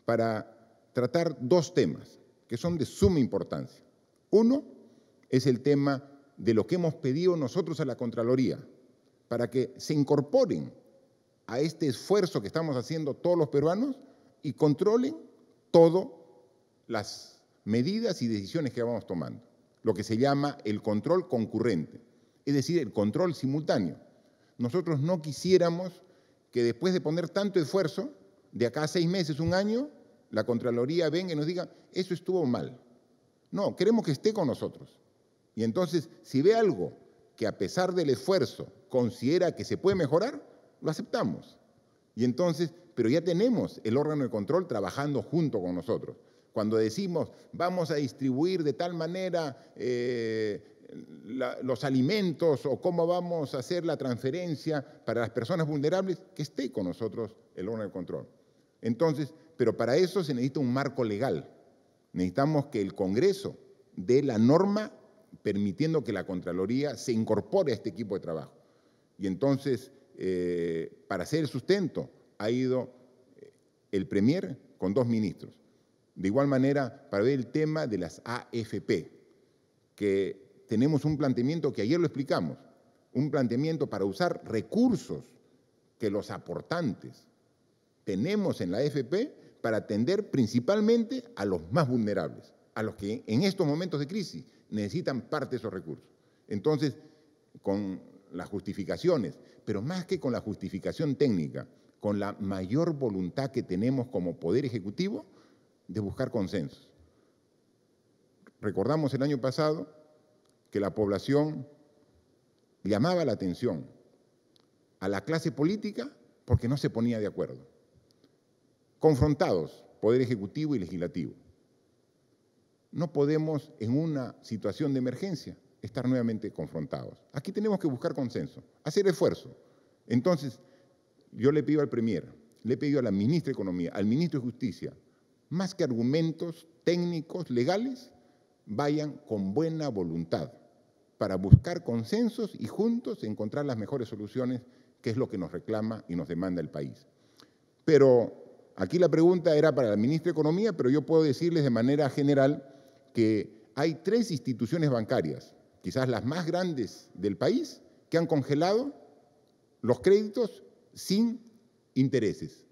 para tratar dos temas que son de suma importancia. Uno es el tema de lo que hemos pedido nosotros a la Contraloría, para que se incorporen a este esfuerzo que estamos haciendo todos los peruanos y controlen todas las medidas y decisiones que vamos tomando, lo que se llama el control concurrente, es decir, el control simultáneo. Nosotros no quisiéramos que después de poner tanto esfuerzo, de acá a seis meses, un año, la Contraloría venga y nos diga, eso estuvo mal. No, queremos que esté con nosotros. Y entonces, si ve algo que a pesar del esfuerzo considera que se puede mejorar, lo aceptamos. Y entonces, pero ya tenemos el órgano de control trabajando junto con nosotros. Cuando decimos, vamos a distribuir de tal manera eh, los alimentos o cómo vamos a hacer la transferencia para las personas vulnerables, que esté con nosotros el órgano de control. Entonces, pero para eso se necesita un marco legal. Necesitamos que el Congreso dé la norma permitiendo que la Contraloría se incorpore a este equipo de trabajo. Y entonces eh, para hacer el sustento, ha ido eh, el Premier con dos ministros. De igual manera, para ver el tema de las AFP, que tenemos un planteamiento que ayer lo explicamos, un planteamiento para usar recursos que los aportantes tenemos en la AFP para atender principalmente a los más vulnerables, a los que en estos momentos de crisis necesitan parte de esos recursos. Entonces, con las justificaciones pero más que con la justificación técnica, con la mayor voluntad que tenemos como Poder Ejecutivo de buscar consensos. Recordamos el año pasado que la población llamaba la atención a la clase política porque no se ponía de acuerdo. Confrontados, Poder Ejecutivo y Legislativo. No podemos, en una situación de emergencia, estar nuevamente confrontados. Aquí tenemos que buscar consenso, hacer esfuerzo. Entonces, yo le pido al Premier, le pido a la ministra de Economía, al ministro de Justicia, más que argumentos técnicos, legales, vayan con buena voluntad para buscar consensos y juntos encontrar las mejores soluciones, que es lo que nos reclama y nos demanda el país. Pero aquí la pregunta era para la ministra de Economía, pero yo puedo decirles de manera general que hay tres instituciones bancarias quizás las más grandes del país, que han congelado los créditos sin intereses.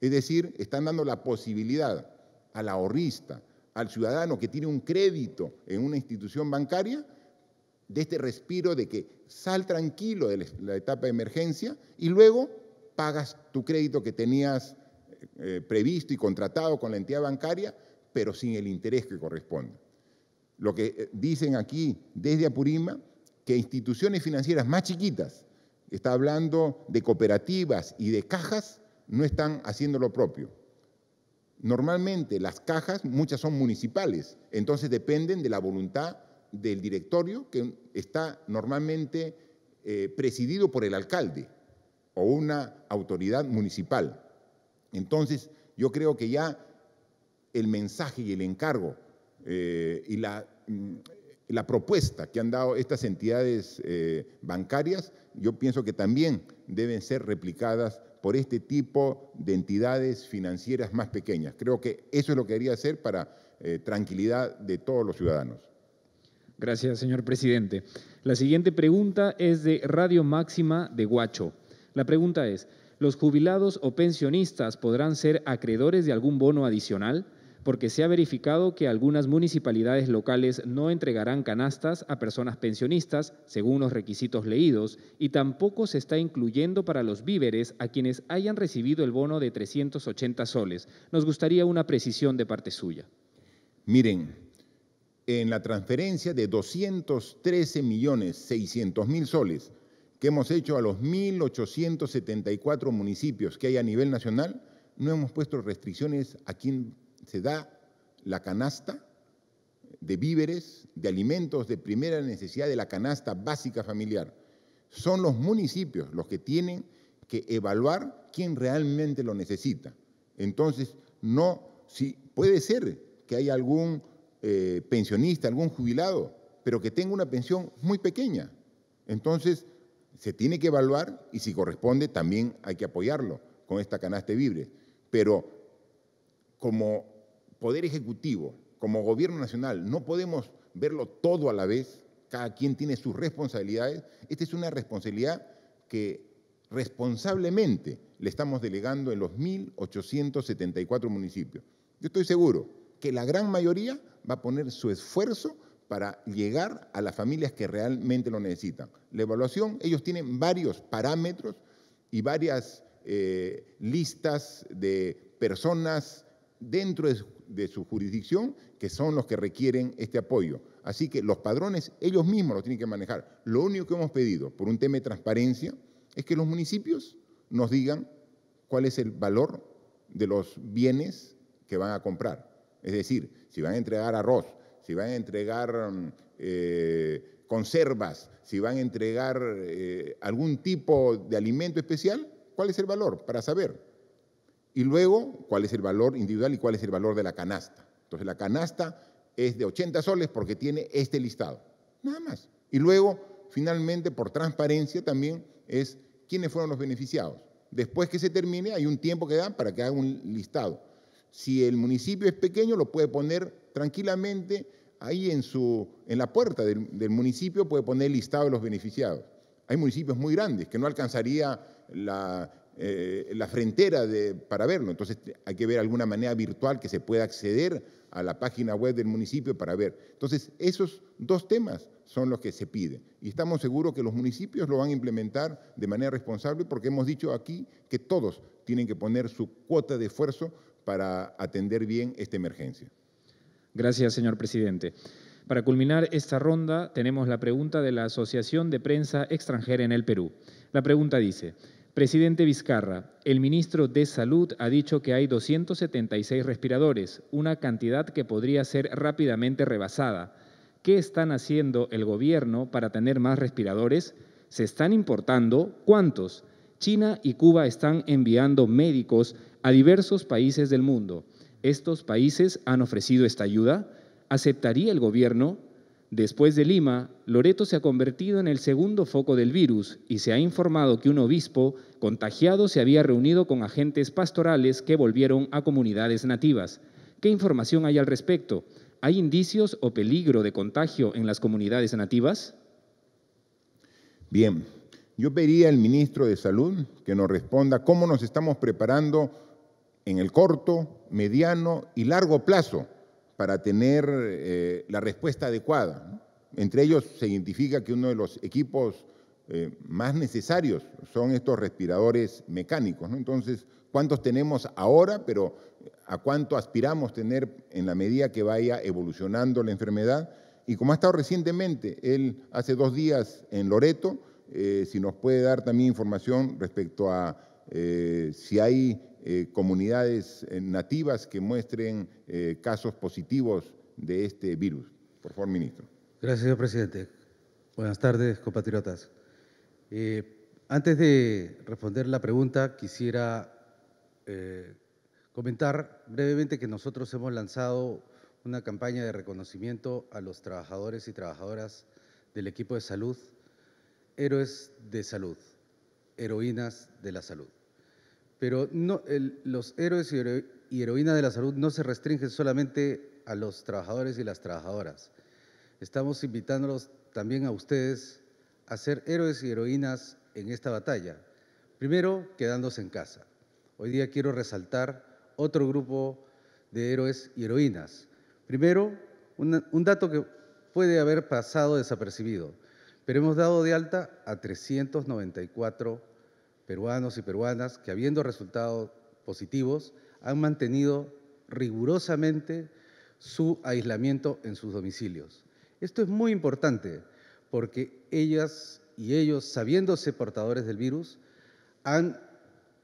Es decir, están dando la posibilidad al ahorrista, al ciudadano que tiene un crédito en una institución bancaria, de este respiro de que sal tranquilo de la etapa de emergencia y luego pagas tu crédito que tenías eh, eh, previsto y contratado con la entidad bancaria, pero sin el interés que corresponde lo que eh, dicen aquí desde Apurima, que instituciones financieras más chiquitas, está hablando de cooperativas y de cajas, no están haciendo lo propio. Normalmente las cajas, muchas son municipales, entonces dependen de la voluntad del directorio que está normalmente eh, presidido por el alcalde o una autoridad municipal. Entonces yo creo que ya el mensaje y el encargo eh, y la Mm, la propuesta que han dado estas entidades eh, bancarias, yo pienso que también deben ser replicadas por este tipo de entidades financieras más pequeñas. Creo que eso es lo que debería hacer para eh, tranquilidad de todos los ciudadanos. Gracias, señor presidente. La siguiente pregunta es de Radio Máxima de Guacho. La pregunta es, ¿los jubilados o pensionistas podrán ser acreedores de algún bono adicional? porque se ha verificado que algunas municipalidades locales no entregarán canastas a personas pensionistas según los requisitos leídos y tampoco se está incluyendo para los víveres a quienes hayan recibido el bono de 380 soles. Nos gustaría una precisión de parte suya. Miren, en la transferencia de 213.600.000 millones mil soles que hemos hecho a los 1.874 municipios que hay a nivel nacional, no hemos puesto restricciones a quién se da la canasta de víveres, de alimentos de primera necesidad de la canasta básica familiar. Son los municipios los que tienen que evaluar quién realmente lo necesita. Entonces, no, si puede ser que haya algún eh, pensionista, algún jubilado, pero que tenga una pensión muy pequeña. Entonces, se tiene que evaluar y si corresponde también hay que apoyarlo con esta canasta de víveres. Pero como Poder Ejecutivo, como Gobierno Nacional, no podemos verlo todo a la vez, cada quien tiene sus responsabilidades, esta es una responsabilidad que responsablemente le estamos delegando en los 1.874 municipios. Yo estoy seguro que la gran mayoría va a poner su esfuerzo para llegar a las familias que realmente lo necesitan. La evaluación, ellos tienen varios parámetros y varias eh, listas de personas, dentro de su, jurisdicción que son los que requieren este apoyo. Así que los padrones ellos mismos los tienen que manejar. Lo único que hemos pedido por un tema de transparencia es que los municipios nos digan cuál es el valor de los bienes que van a comprar. Es decir, si van a entregar arroz, si van a entregar mm, eh, conservas, si van a entregar eh, algún tipo de alimento especial, ¿cuál es el valor? Para saber. Y luego, cuál es el valor individual y cuál es el valor de la canasta. Entonces, la canasta es de 80 soles porque tiene este listado. Nada más. Y luego, finalmente, por transparencia también es quiénes fueron los beneficiados. Después que se termine, hay un tiempo que dan para que haga un listado. Si el municipio es pequeño, lo puede poner tranquilamente ahí en, su, en la puerta del, del municipio, puede poner el listado de los beneficiados. Hay municipios muy grandes que no alcanzaría la, eh, la frontera para verlo. Entonces hay que ver alguna manera virtual que se pueda acceder a la página web del municipio para ver. Entonces esos dos temas son los que se piden. Y estamos seguros que los municipios lo van a implementar de manera responsable porque hemos dicho aquí que todos tienen que poner su cuota de esfuerzo para atender bien esta emergencia. Gracias, señor presidente. Para culminar esta ronda, tenemos la pregunta de la Asociación de Prensa Extranjera en el Perú. La pregunta dice, Presidente Vizcarra, el ministro de Salud ha dicho que hay 276 respiradores, una cantidad que podría ser rápidamente rebasada. ¿Qué están haciendo el gobierno para tener más respiradores? ¿Se están importando? ¿Cuántos? China y Cuba están enviando médicos a diversos países del mundo. ¿Estos países han ofrecido esta ayuda? ¿Aceptaría el gobierno? Después de Lima, Loreto se ha convertido en el segundo foco del virus y se ha informado que un obispo contagiado se había reunido con agentes pastorales que volvieron a comunidades nativas. ¿Qué información hay al respecto? ¿Hay indicios o peligro de contagio en las comunidades nativas? Bien, yo pediría al ministro de Salud que nos responda cómo nos estamos preparando en el corto, mediano y largo plazo para tener eh, la respuesta adecuada. Entre ellos se identifica que uno de los equipos eh, más necesarios son estos respiradores mecánicos. Entonces, ¿cuántos tenemos ahora? Pero ¿a cuánto aspiramos tener en la medida que vaya evolucionando la enfermedad? Y como ha estado recientemente, él hace dos días en Loreto, eh, si nos puede dar también información respecto a si hay eh, comunidades eh, nativas que muestren eh, casos positivos de este virus. Por favor, ministro. Gracias, señor presidente. Buenas tardes, compatriotas. antes de responder la pregunta, quisiera comentar brevemente que nosotros hemos lanzado una campaña de reconocimiento a los trabajadores y trabajadoras del equipo de salud, héroes de salud, heroínas de la salud. Pero los héroes y, heroínas de la salud no se restringen solamente a los trabajadores y las trabajadoras. Estamos invitándolos también a ustedes a ser héroes y heroínas en esta batalla. Primero, quedándose en casa. Hoy día quiero resaltar otro grupo de héroes y heroínas. Primero, un, un dato que puede haber pasado desapercibido, pero hemos dado de alta a 394 peruanos y peruanas que habiendo resultados positivos han mantenido rigurosamente su aislamiento en sus domicilios. Esto es muy importante porque ellas y ellos, sabiéndose portadores del virus, han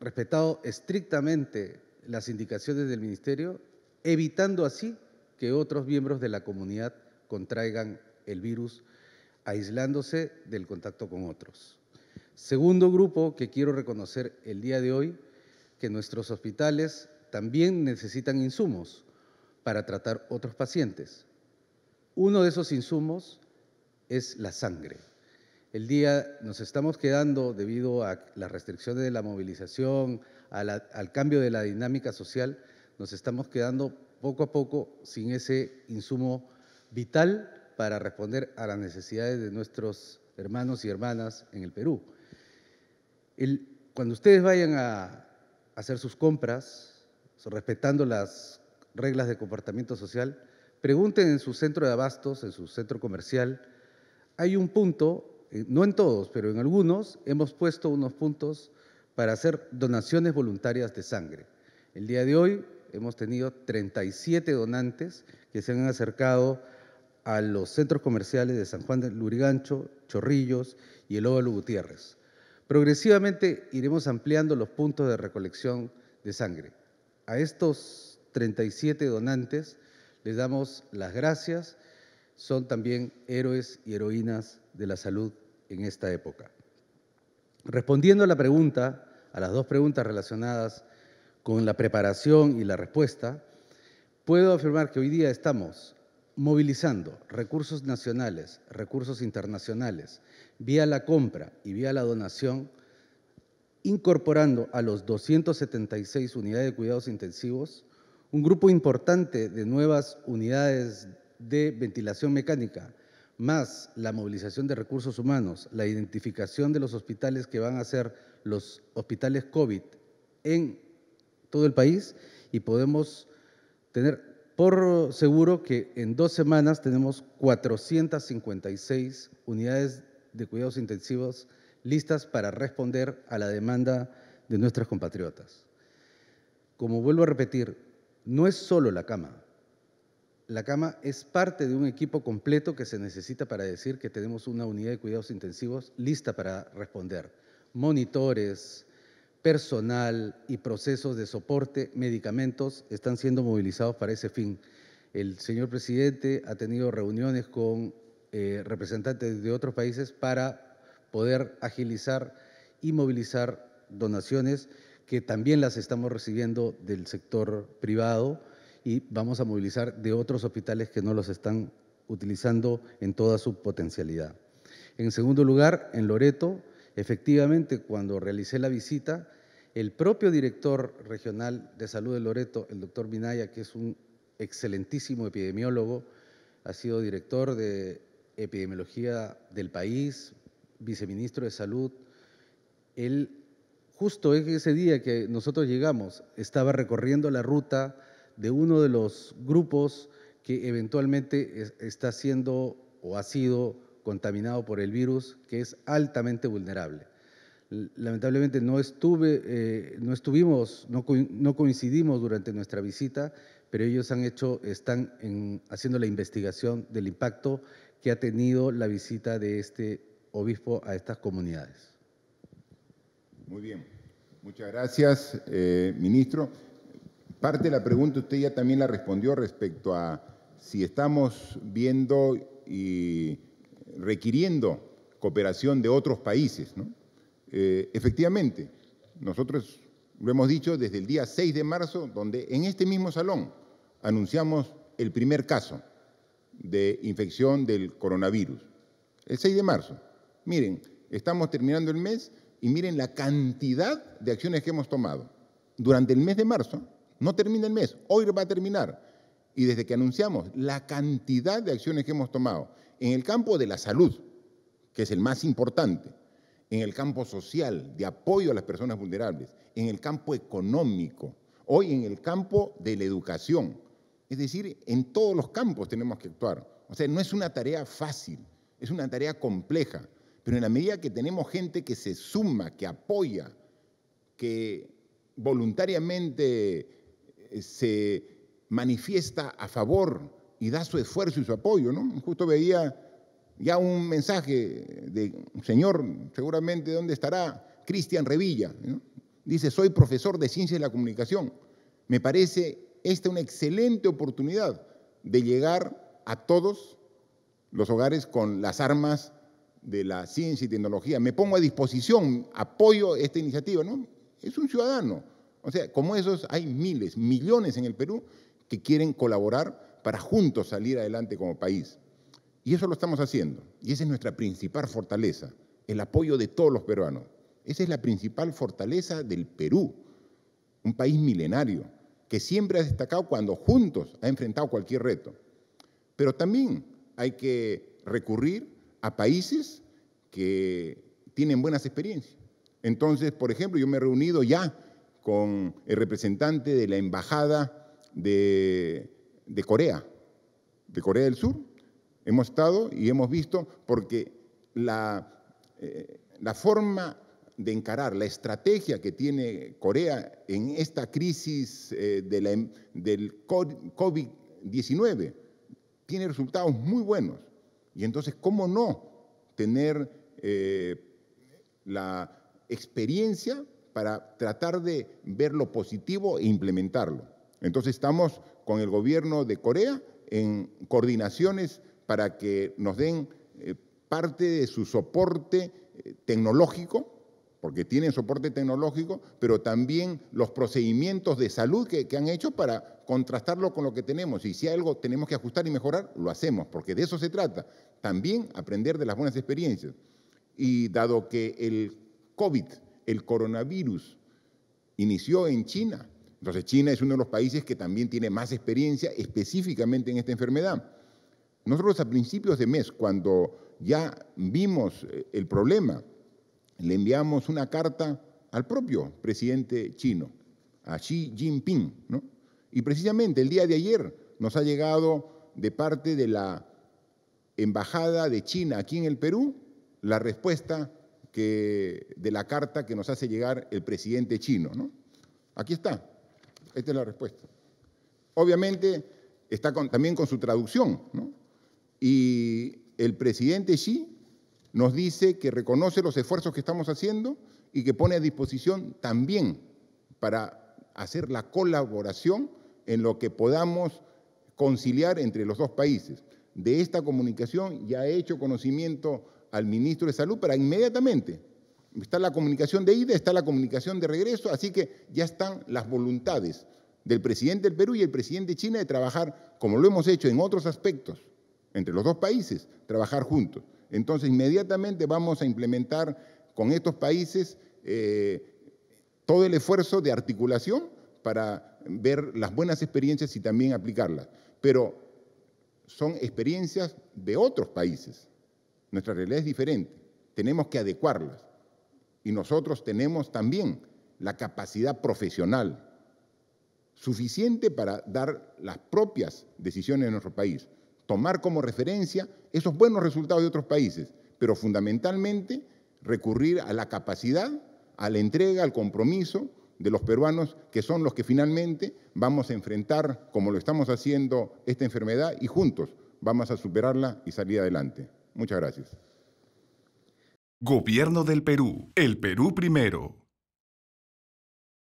respetado estrictamente las indicaciones del Ministerio, evitando así que otros miembros de la comunidad contraigan el virus, aislándose del contacto con otros. Segundo grupo que quiero reconocer el día de hoy, que nuestros hospitales también necesitan insumos para tratar otros pacientes. Uno de esos insumos es la sangre. El día nos estamos quedando debido a las restricciones de la movilización, al cambio de la dinámica social, nos estamos quedando poco a poco sin ese insumo vital para responder a las necesidades de nuestros hermanos y hermanas en el Perú cuando ustedes vayan a hacer sus compras, respetando las reglas de comportamiento social, pregunten en su centro de abastos, en su centro comercial, hay un punto, eh, no en todos, pero en algunos, hemos puesto unos puntos para hacer donaciones voluntarias de sangre. El día de hoy hemos tenido 37 donantes que se han acercado a los centros comerciales de San Juan de Lurigancho, Chorrillos y el Óvalo Gutiérrez. Progresivamente iremos ampliando los puntos de recolección de sangre. A estos 37 donantes les damos las gracias. Son también héroes y heroínas de la salud en esta época. Respondiendo a la pregunta, a las dos preguntas relacionadas con la preparación y la respuesta, puedo afirmar que hoy día estamos movilizando recursos nacionales, recursos internacionales, vía la compra y vía la donación, incorporando a los 276 unidades de cuidados intensivos, un grupo importante de nuevas unidades de ventilación mecánica, más la movilización de recursos humanos, la identificación de los hospitales que van a ser los hospitales COVID en todo el país y podemos tener por seguro que en dos semanas tenemos 456 unidades de cuidados intensivos listas para responder a la demanda de nuestros compatriotas. Como vuelvo a repetir, no es solo la cama. La cama es parte de un equipo completo que se necesita para decir que tenemos una unidad de cuidados intensivos lista para responder. Monitores, personal y procesos de soporte, medicamentos, están siendo movilizados para ese fin. El señor presidente ha tenido reuniones con eh, representantes de otros países para poder agilizar y movilizar donaciones que también las estamos recibiendo del sector privado y vamos a movilizar de otros hospitales que no los están utilizando en toda su potencialidad. En segundo lugar, en Loreto, efectivamente, cuando realicé la visita, el propio director regional de salud de Loreto, el doctor Minaya, que es un excelentísimo epidemiólogo, ha sido director de epidemiología del país, viceministro de salud, él justo ese día que nosotros llegamos estaba recorriendo la ruta de uno de los grupos que eventualmente está siendo o ha sido contaminado por el virus, que es altamente vulnerable. Lamentablemente no, estuve, eh, no estuvimos, no, coincidimos durante nuestra visita, pero ellos han hecho, están en, haciendo la investigación del impacto que ha tenido la visita de este obispo a estas comunidades. Muy bien, muchas gracias, eh, ministro. Parte de la pregunta usted ya también la respondió respecto a si estamos viendo y requiriendo cooperación de otros países, ¿no? Eh, efectivamente, nosotros lo hemos dicho desde el día 6 de marzo, donde en este mismo salón anunciamos el primer caso de infección del coronavirus. El 6 de marzo. Miren, estamos terminando el mes y miren la cantidad de acciones que hemos tomado. Durante el mes de marzo, no termina el mes, hoy va a terminar. Y desde que anunciamos la cantidad de acciones que hemos tomado en el campo de la salud, que es el más importante, en el campo social, de apoyo a las personas vulnerables, en el campo económico, hoy en el campo de la educación. Es decir, en todos los campos tenemos que actuar. O sea, no es una tarea fácil, es una tarea compleja, pero en la medida que tenemos gente que se suma, que apoya, que voluntariamente eh, se manifiesta a favor y da su esfuerzo y su apoyo, ¿no? Justo veía ya un mensaje de, señor, seguramente, ¿dónde estará? Cristian Revilla. Dice, soy profesor de ciencia de la comunicación. Me parece esta una excelente oportunidad de llegar a todos los hogares con las armas de la ciencia y tecnología. Me pongo a disposición, apoyo esta iniciativa, ¿no? Es un ciudadano. O sea, como esos hay miles, millones en el Perú que quieren colaborar para juntos salir adelante como país. Y eso lo estamos haciendo. Y esa es nuestra principal fortaleza, el apoyo de todos los peruanos. Esa es la principal fortaleza del Perú, un país milenario, que siempre ha destacado cuando juntos ha enfrentado cualquier reto. Pero también hay que recurrir a países que tienen buenas experiencias. Entonces, por ejemplo, yo me he reunido ya con el representante de la Embajada de, de Corea, de Corea del Sur, Hemos estado y hemos visto porque eh, la, forma de encarar la estrategia que tiene Corea en esta crisis eh, em, del COVID-19 tiene resultados muy buenos. Y entonces, ¿cómo no tener eh, la experiencia para tratar de ver lo positivo e implementarlo? Entonces, estamos con el gobierno de Corea en coordinaciones para que nos den eh, parte de su soporte eh, tecnológico, porque tienen soporte tecnológico, pero también los procedimientos de salud que, han hecho para contrastarlo con lo que tenemos. Y si algo tenemos que ajustar y mejorar, lo hacemos, porque de eso se trata. También aprender de las buenas experiencias. Y dado que el COVID, el coronavirus, inició en China, entonces China es uno de los países que también tiene más experiencia específicamente en esta enfermedad. Nosotros a principios de mes, cuando ya vimos eh, el problema, le enviamos una carta al propio presidente chino, a Xi Jinping. ¿no? Y precisamente el día de ayer nos ha llegado de parte de la Embajada de China aquí en el Perú la respuesta que, de la carta que nos hace llegar el presidente chino. ¿no? Aquí está, esta es la respuesta. Obviamente está también con su traducción, ¿no? Y el presidente Xi nos dice que reconoce los esfuerzos que estamos haciendo y que pone a disposición también para hacer la colaboración en lo que podamos conciliar entre los dos países. De esta comunicación ya he hecho conocimiento al ministro de Salud para inmediatamente. Está la comunicación de ida, está la comunicación de regreso, así que ya están las voluntades del presidente del Perú y el presidente de China de trabajar, como lo hemos hecho en otros aspectos, entre los dos países, trabajar juntos. Entonces, inmediatamente vamos a implementar con estos países eh, todo el esfuerzo de articulación para ver las buenas experiencias y también aplicarlas. Pero son experiencias de otros países. Nuestra realidad es diferente. Tenemos que adecuarlas. Y nosotros tenemos también la capacidad profesional suficiente para dar las propias decisiones en nuestro país tomar como referencia esos buenos resultados de otros países, pero fundamentalmente recurrir a la capacidad, a la entrega, al compromiso de los peruanos, que son los que finalmente vamos a enfrentar, como lo estamos haciendo, esta enfermedad y juntos vamos a superarla y salir adelante. Muchas gracias. Gobierno del Perú. El Perú primero.